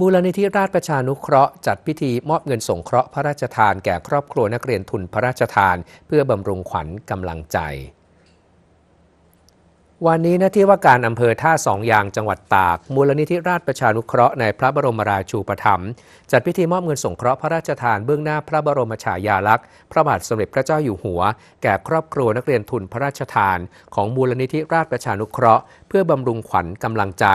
มูลนิธิราชประชานุเคราะห์จัดพิธีมอบเงินสงเคราะห์พระราชทานแก่ครอบครัวนักเรียนทุนพระราชทานเพื่อบำรุงขวัญกำลังใจ วันนี้นะที่ว่าการอำเภอท่าสองยางจังหวัดตากมูลนิธิราชประชานุเคราะห์ในพระบรมราชูปถัมภ์จัดพิธีมอบเงินสงเคราะห์พระราชทานเบื้องหน้าพระบรมฉายาลักษณ์พระบาทสมเด็จพระเจ้าอยู่หัว แก่ครอบครัวนักเรียนทุนพระราชทานของมูลนิธิราชประชานุเคราะห์เพื่อบำรุงขวัญกำลังใจ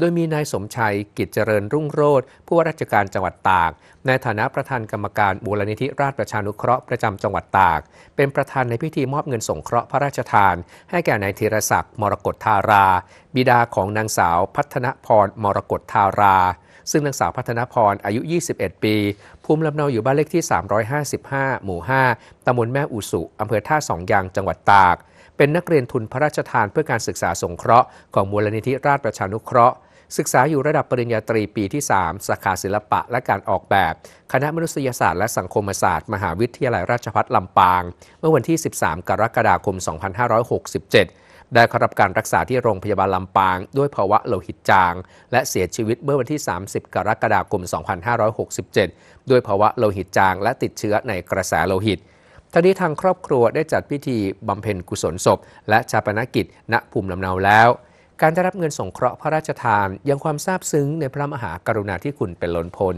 โดยมีนายสมชัยกิจเจริญรุ่งโรธผู้ว่าราชการจังหวัดตาก ในฐานะประธานกรรมการมูลนิธิราชประชานุเคราะห์ประจำจังหวัดตาก เป็นประธานในพิธีมอบเงินสงเคราะห์พระราชทาน ให้แก่นายธีรศักดิ์ มรกตทารา บิดาของนางสาวพัฒนพรมรกตทารา ซึ่งนางสาว พัฒนพรอายุ 21 ปีภูมิลำเนาอยู่บ้านเลขที่ 355 หมู่5ตำบลแม่อุสุอำเภอท่าสองยางจังหวัดตาก เป็นนักเรียนทุนพระราชทานเพื่อการศึกษาสงเคราะห์ของมูลนิธิราชประชานุเคราะห์ศึกษาอยู่ระดับปริญญาตรีปีที่ 3สาขาศิลปะและการออกแบบ คณะมนุษยศาสตร์และสังคมศาสตร์มหาวิทยาลัยราชภัฏลำปาง เมื่อวันที่ 13 กรกฎาคม 2567 ได้เข้ารับการรักษาที่โรงพยาบาลลำปางด้วยภาวะโลหิตจาง และเสียชีวิตเมื่อวันที่ 30 กรกฎาคม 2567 ด้วยภาวะโลหิตจาง และติดเชื้อในกระแสโลหิต ทันทีทางครอบครัวได้จัดพิธีบำเพ็ญกุศลศพและชาปนกิจ ณภูมิลำเนาแล้วการได้รับเงินสงเคราะห์พระราชทานยังความซาบซึ้งในพระมหากรุณาธิคุณเป็นล้นพ้น